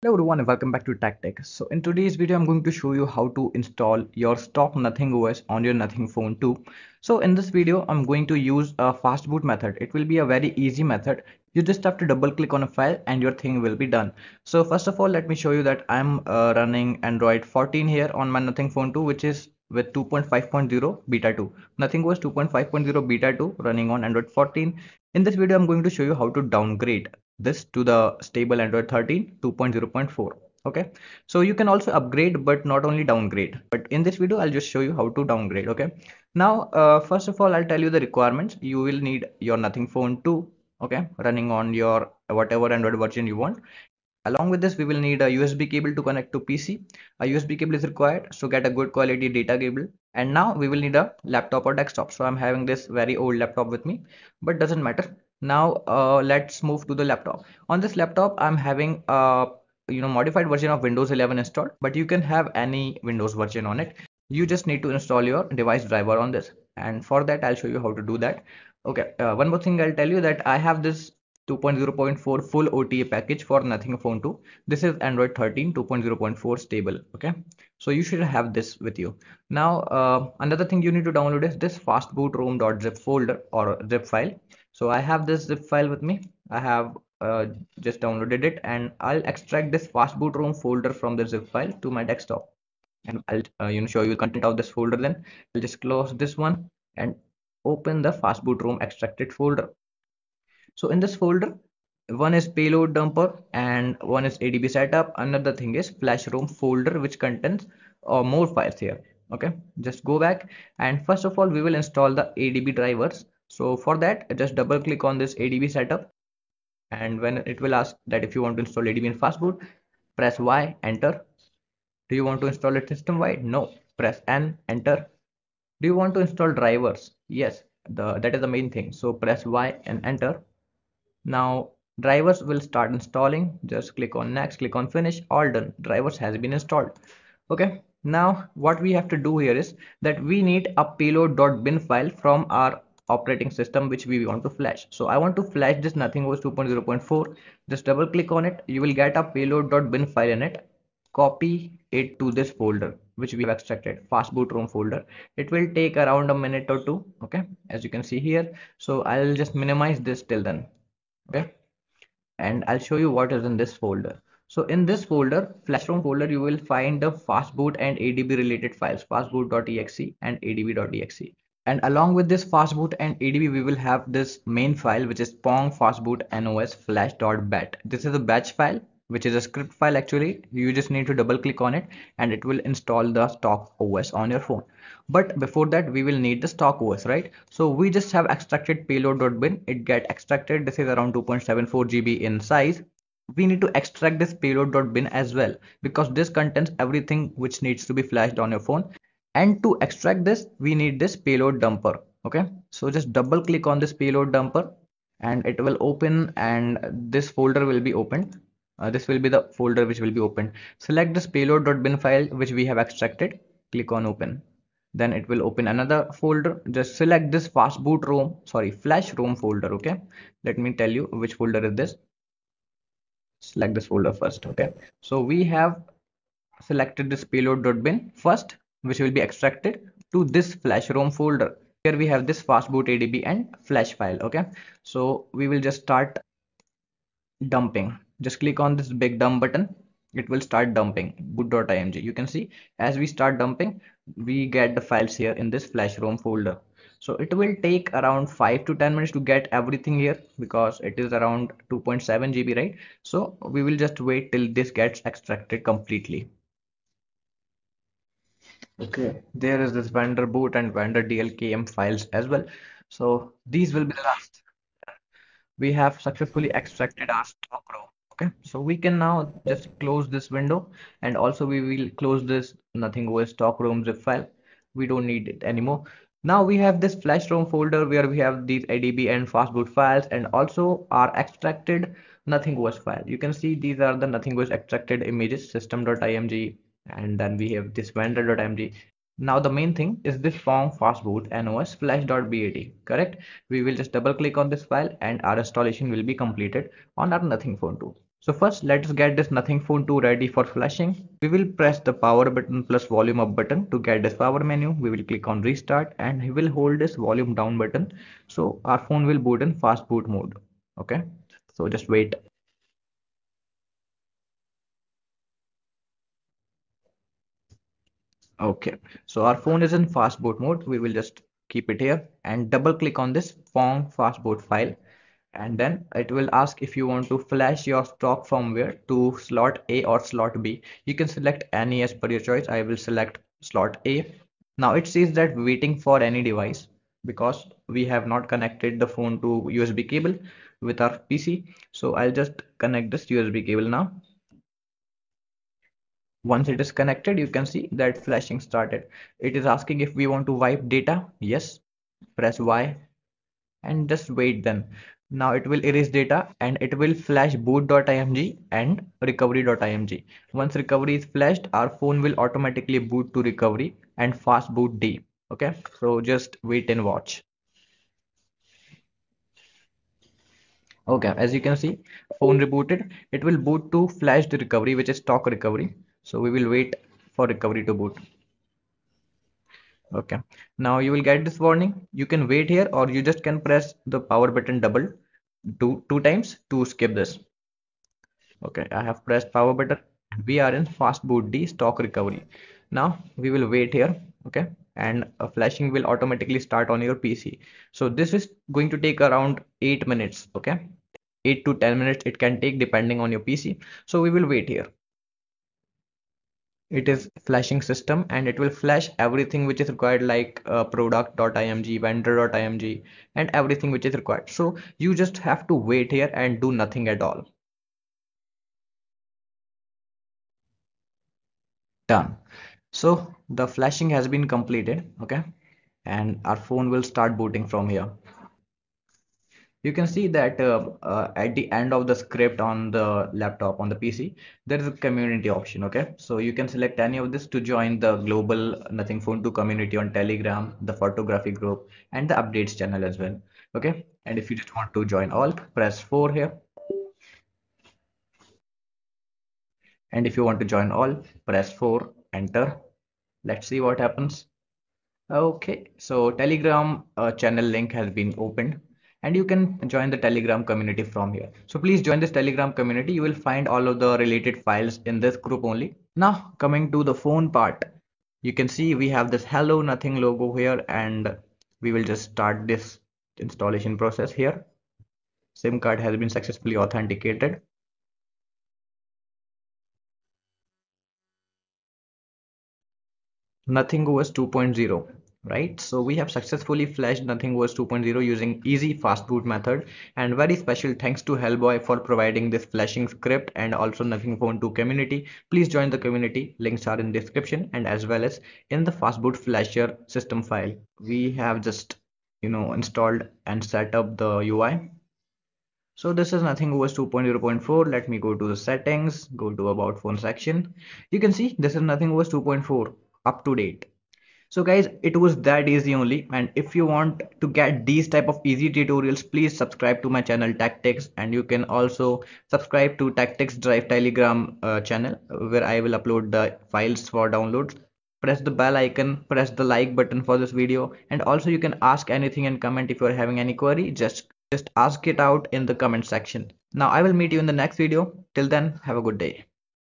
Hello everyone welcome back to TacTech. So in today's video I'm going to show you how to install your stock nothing OS on your nothing phone too. So in this video I'm going to use a fast boot method. It will be a very easy method. You just have to double click on a file and your thing will be done. So first of all let me show you that I'm uh, running Android 14 here on my nothing phone 2 which is with 2.5.0 beta 2 nothing was 2.5.0 beta 2 running on android 14 in this video i'm going to show you how to downgrade this to the stable Android 13 2.0.4 okay so you can also upgrade but not only downgrade but in this video i'll just show you how to downgrade okay now uh, first of all i'll tell you the requirements you will need your nothing phone 2 okay running on your whatever android version you want along with this we will need a usb cable to connect to pc a usb cable is required so get a good quality data cable and now we will need a laptop or desktop so i'm having this very old laptop with me but doesn't matter now uh, let's move to the laptop on this laptop i'm having a you know modified version of windows 11 installed but you can have any windows version on it you just need to install your device driver on this and for that i'll show you how to do that okay uh, one more thing i'll tell you that i have this 2.0.4 full OTA package for nothing phone 2. This is Android 13 2.0.4 stable. Okay. So you should have this with you. Now, uh, another thing you need to download is this fastbootroom.zip folder or zip file. So I have this zip file with me. I have uh, just downloaded it and I'll extract this fastbootroom folder from the zip file to my desktop. And I'll uh, you know show you the content of this folder then. I'll just close this one and open the fastbootroom extracted folder so in this folder, one is payload dumper and one is ADB setup. Another thing is flash room folder, which contains uh, more files here. Okay, just go back. And first of all, we will install the ADB drivers. So for that, just double click on this ADB setup. And when it will ask that if you want to install ADB in fastboot, press Y, enter. Do you want to install it system wide? No. Press N, enter. Do you want to install drivers? Yes, the, that is the main thing. So press Y and enter now drivers will start installing. Just click on next, click on finish, all done. Drivers has been installed. Okay. Now what we have to do here is that we need a payload.bin file from our operating system which we want to flash. So I want to flash this nothing was 2.0.4. Just double click on it. You will get a payload.bin file in it. Copy it to this folder which we have extracted fast boot ROM folder. It will take around a minute or two. Okay, as you can see here. So I'll just minimize this till then okay and I'll show you what is in this folder. So in this folder, flashrom folder, you will find the fastboot and adb related files, fastboot.exe and adb.exe. And along with this fastboot and adb, we will have this main file, which is pong fastboot nos flash.bat. This is a batch file which is a script file actually you just need to double click on it and it will install the stock os on your phone but before that we will need the stock os right so we just have extracted payload.bin it get extracted this is around 2.74 gb in size we need to extract this payload.bin as well because this contains everything which needs to be flashed on your phone and to extract this we need this payload dumper okay so just double click on this payload dumper and it will open and this folder will be opened uh, this will be the folder which will be opened select this payload.bin file which we have extracted click on open then it will open another folder just select this fast boot rom sorry flash rom folder okay let me tell you which folder is this select this folder first okay so we have selected this payload.bin first which will be extracted to this flash rom folder here we have this fastboot adb and flash file okay so we will just start dumping just click on this big dump button it will start dumping boot.img you can see as we start dumping we get the files here in this flash ROM folder so it will take around 5 to 10 minutes to get everything here because it is around 2.7 GB right so we will just wait till this gets extracted completely okay there is this vendor boot and vendor dlkm files as well so these will be the last we have successfully extracted our stock ROM okay so we can now just close this window and also we will close this nothing os stock room zip file we don't need it anymore now we have this flash room folder where we have these adb and fastboot files and also our extracted nothing was file you can see these are the nothing was extracted images system.img and then we have this vendor.img now the main thing is this form fastboot nos flash.bat correct we will just double click on this file and our installation will be completed on our nothing phone too so first let's get this nothing phone 2 ready for flashing. We will press the power button plus volume up button to get this power menu. We will click on restart and we will hold this volume down button. So our phone will boot in fast boot mode. Okay. So just wait. Okay. So our phone is in fast boot mode. We will just keep it here and double click on this phone fast boot file and then it will ask if you want to flash your stock firmware to slot A or slot B. You can select any as per your choice. I will select slot A. Now it says that waiting for any device because we have not connected the phone to USB cable with our PC. So I'll just connect this USB cable now. Once it is connected, you can see that flashing started. It is asking if we want to wipe data. Yes, press Y and just wait then now it will erase data and it will flash boot.img and recovery.img once recovery is flashed our phone will automatically boot to recovery and fast boot d okay so just wait and watch okay as you can see phone rebooted it will boot to flash the recovery which is stock recovery so we will wait for recovery to boot okay now you will get this warning you can wait here or you just can press the power button double two two times to skip this okay i have pressed power button we are in fast boot d stock recovery now we will wait here okay and a flashing will automatically start on your pc so this is going to take around eight minutes okay eight to ten minutes it can take depending on your pc so we will wait here it is flashing system and it will flash everything which is required like uh, product.img vendor.img and everything which is required so you just have to wait here and do nothing at all done so the flashing has been completed okay and our phone will start booting from here you can see that uh, uh, at the end of the script on the laptop on the PC, there is a community option. Okay, so you can select any of this to join the global Nothing Phone 2 community on Telegram, the photography group, and the updates channel as well. Okay, and if you just want to join all, press 4 here. And if you want to join all, press 4, enter. Let's see what happens. Okay, so Telegram uh, channel link has been opened and you can join the telegram community from here so please join this telegram community you will find all of the related files in this group only now coming to the phone part you can see we have this hello nothing logo here and we will just start this installation process here sim card has been successfully authenticated nothing OS 2.0 right so we have successfully flashed nothing was 2.0 using easy fast boot method and very special thanks to hellboy for providing this flashing script and also nothing phone 2 community please join the community links are in description and as well as in the fastboot flasher system file we have just you know installed and set up the ui so this is nothing OS 2.0.4. Let me go to the settings, go to about phone section. You can see this is nothing OS 2.4 up to date so guys it was that easy only and if you want to get these type of easy tutorials please subscribe to my channel tactics and you can also subscribe to tactics drive telegram uh, channel where i will upload the files for downloads press the bell icon press the like button for this video and also you can ask anything and comment if you are having any query just just ask it out in the comment section now i will meet you in the next video till then have a good day